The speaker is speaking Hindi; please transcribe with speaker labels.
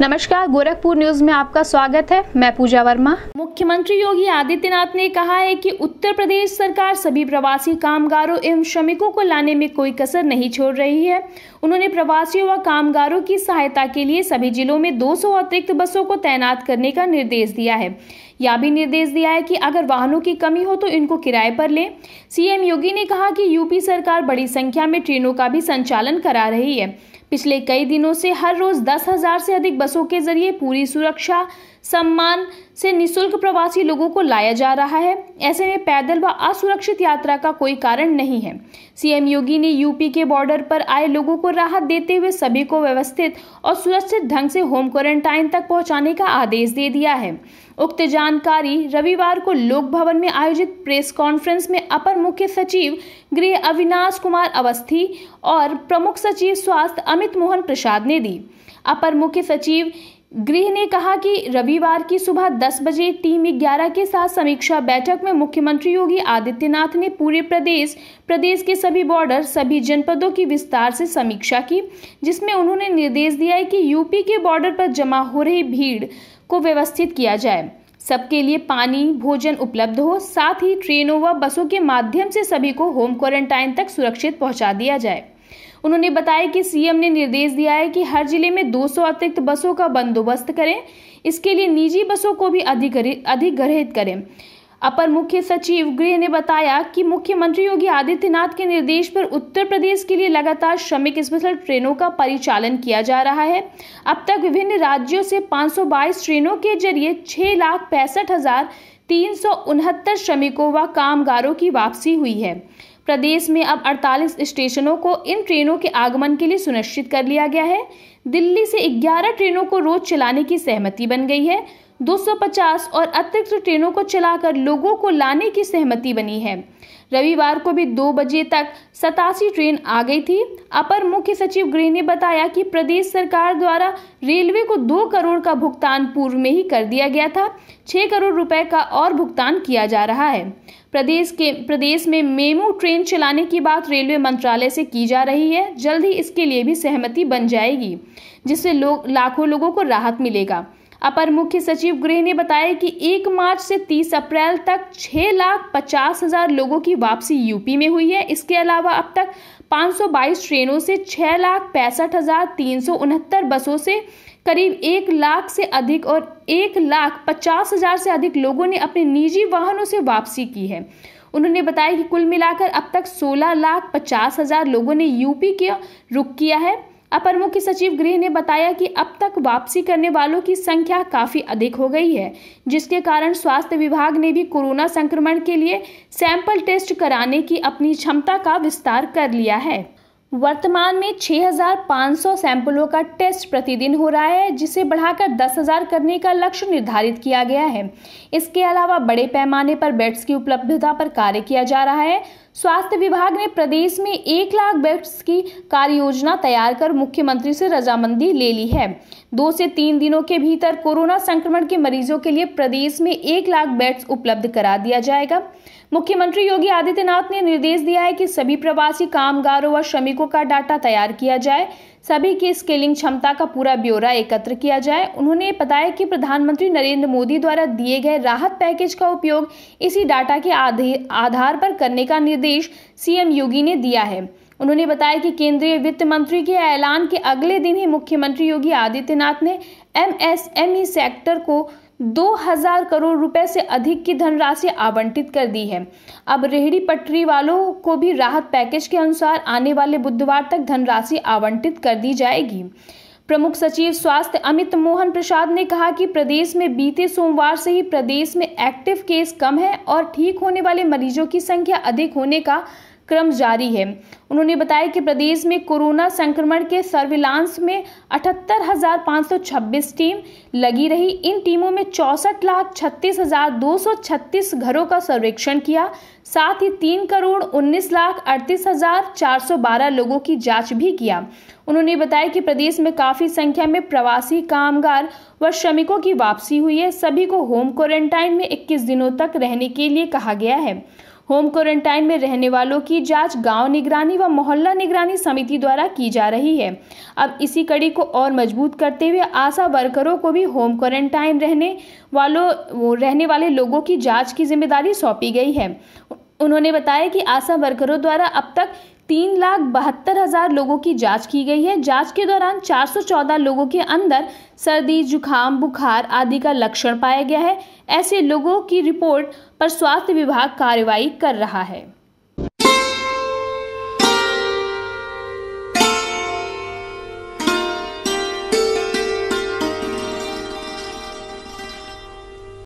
Speaker 1: नमस्कार गोरखपुर न्यूज में आपका स्वागत है मैं पूजा वर्मा मुख्यमंत्री योगी आदित्यनाथ ने कहा है कि उत्तर प्रदेश सरकार सभी प्रवासी कामगारों एवं श्रमिकों को लाने में कोई कसर नहीं छोड़ रही है उन्होंने प्रवासियों व कामगारों की सहायता के लिए सभी जिलों में 200 अतिरिक्त बसों को तैनात करने का निर्देश दिया है यह भी निर्देश दिया है कि अगर वाहनों की कमी हो तो इनको किराए पर लें सीएम योगी ने कहा कि यूपी सरकार बड़ी संख्या में ट्रेनों का भी संचालन करा रही है पिछले कई दिनों से हर रोज दस हजार से अधिक बसों के जरिए पूरी सुरक्षा सम्मान से निशुल्क प्रवासी लोगों को लाया जा रहा है ऐसे में पैदल व असुरक्षित यात्रा का कोई कारण नहीं है सीएम योगी ने यूपी के बॉर्डर पर आए लोगों को राहत देते हुए सभी को व्यवस्थित और सुरक्षित ढंग से होम क्वारंटाइन तक पहुंचाने का आदेश दे दिया है उक्त जानकारी रविवार को लोक भवन में आयोजित प्रेस कॉन्फ्रेंस में अपर मुख्य सचिव गृह अविनाश कुमार अवस्थी और प्रमुख सचिव स्वास्थ्य अमित मोहन प्रसाद ने दी अपर मुख्य सचिव गृह ने कहा कि रविवार की सुबह 10 बजे टीम 11 के साथ समीक्षा बैठक में मुख्यमंत्री योगी आदित्यनाथ ने पूरे प्रदेश प्रदेश के सभी बॉर्डर सभी जनपदों की विस्तार से समीक्षा की जिसमें उन्होंने निर्देश दिया है कि यूपी के बॉर्डर पर जमा हो रही भीड़ को व्यवस्थित किया जाए सबके लिए पानी भोजन उपलब्ध हो साथ ही ट्रेनों व बसों के माध्यम से सभी को होम क्वारंटाइन तक सुरक्षित पहुँचा दिया जाए उन्होंने बताया कि सीएम ने निर्देश दिया है कि हर जिले में 200 अतिरिक्त बसों का बंदोबस्त करें इसके लिए निजी बसों को भी अधिग्रहित करें अपर मुख्य सचिव गृह ने बताया कि मुख्यमंत्री योगी आदित्यनाथ के निर्देश पर उत्तर प्रदेश के लिए लगातार श्रमिक स्पेशल ट्रेनों का परिचालन किया जा रहा है अब तक विभिन्न राज्यों से 522 ट्रेनों के जरिए छह लाख पैंसठ हजार तीन सौ उनहत्तर श्रमिकों व कामगारों की वापसी हुई है प्रदेश में अब 48 स्टेशनों को इन ट्रेनों के आगमन के लिए सुनिश्चित कर लिया गया है दिल्ली से 11 ट्रेनों को रोज चलाने की सहमति बन गई है 250 और अतिरिक्त ट्रेनों को चलाकर लोगों को लाने की सहमति बनी है रविवार को भी दो बजे तक सतासी ट्रेन आ गई थी अपर मुख्य सचिव गृह ने बताया कि प्रदेश सरकार द्वारा रेलवे को दो करोड़ का भुगतान पूर्व में ही कर दिया गया था छः करोड़ रुपए का और भुगतान किया जा रहा है प्रदेश के प्रदेश में मेमू ट्रेन चलाने की बात रेलवे मंत्रालय से की जा रही है जल्द ही इसके लिए भी सहमति बन जाएगी जिससे लोग लाखों लोगों को राहत मिलेगा अपर मुख्य सचिव गृह ने बताया कि 1 मार्च से 30 अप्रैल तक छः लाख पचास हजार लोगों की वापसी यूपी में हुई है इसके अलावा अब तक 522 ट्रेनों से छः लाख पैंसठ हजार तीन सौ उनहत्तर बसों से करीब एक लाख से अधिक और एक लाख पचास हजार से अधिक लोगों ने अपने निजी वाहनों से वापसी की है उन्होंने बताया कि कुल मिलाकर अब तक सोलह लाख पचास हजार लोगों ने यूपी के रुख किया है अपर मुख्य सचिव गृह ने बताया कि अब तक वापसी करने वालों की संख्या काफ़ी अधिक हो गई है जिसके कारण स्वास्थ्य विभाग ने भी कोरोना संक्रमण के लिए सैंपल टेस्ट कराने की अपनी क्षमता का विस्तार कर लिया है वर्तमान में 6,500 सैंपलों का टेस्ट प्रतिदिन हो रहा है जिसे बढ़ाकर 10,000 करने का लक्ष्य निर्धारित किया गया है इसके अलावा बड़े पैमाने पर बेड्स की उपलब्धता पर कार्य किया जा रहा है स्वास्थ्य विभाग ने प्रदेश में एक लाख बेड्स की कार्य योजना तैयार कर मुख्यमंत्री से रजामंदी ले ली है दो से तीन दिनों के भीतर कोरोना संक्रमण के मरीजों के लिए प्रदेश में एक लाख बेड्स उपलब्ध करा दिया जाएगा मुख्यमंत्री योगी आदित्यनाथ ने निर्देश दिया है कि सभी प्रवासी कामगारों व श्रमिकों का डाटा तैयार किया जाए सभी की स्केलिंग क्षमता का पूरा ब्यौरा एकत्र किया जाए उन्होंने बताया कि प्रधानमंत्री नरेंद्र मोदी द्वारा दिए गए राहत पैकेज का उपयोग इसी डाटा के आधार पर करने का निर्देश निर्देश सीएम योगी ने दिया है उन्होंने बताया कि केंद्रीय वित्त मंत्री के ऐलान के अगले दिन ही मुख्यमंत्री योगी आदित्यनाथ ने एमएसएमई सेक्टर को 2000 करोड़ रुपए से अधिक की धनराशि आवंटित कर दी है अब रेहड़ी पटरी वालों को भी राहत पैकेज के अनुसार आने वाले बुधवार तक धनराशि आवंटित कर दी जाएगी प्रमुख सचिव स्वास्थ्य अमित मोहन प्रसाद ने कहा कि प्रदेश में बीते सोमवार से ही प्रदेश में एक्टिव केस कम है और ठीक होने वाले मरीजों की संख्या अधिक होने का क्रम जारी है उन्होंने बताया कि प्रदेश में कोरोना संक्रमण के सर्विलांस में अठहत्तर टीम लगी रही इन टीमों में चौंसठ लाख छत्तीस छत्तीस घरों का सर्वेक्षण किया साथ ही तीन करोड़ उन्नीस लाख अड़तीस हजार चार सौ बारह लोगों की जांच भी किया उन्होंने बताया कि प्रदेश में काफ़ी संख्या में प्रवासी कामगार व श्रमिकों की वापसी हुई है सभी को होम क्वारंटाइन में 21 दिनों तक रहने के लिए कहा गया है होम क्वारंटाइन में रहने वालों की जांच गांव निगरानी व मोहल्ला निगरानी समिति द्वारा की जा रही है अब इसी कड़ी को और मजबूत करते हुए आशा वर्करों को भी होम क्वारंटाइन रहने वालों रहने वाले लोगों की जाँच की जिम्मेदारी सौंपी गई है उन्होंने बताया कि आशा वर्करों द्वारा अब तक तीन लाख बहत्तर हज़ार लोगों की जांच की गई है जांच के दौरान 414 लोगों के अंदर सर्दी जुखाम बुखार आदि का लक्षण पाया गया है ऐसे लोगों की रिपोर्ट पर स्वास्थ्य विभाग कार्रवाई कर रहा है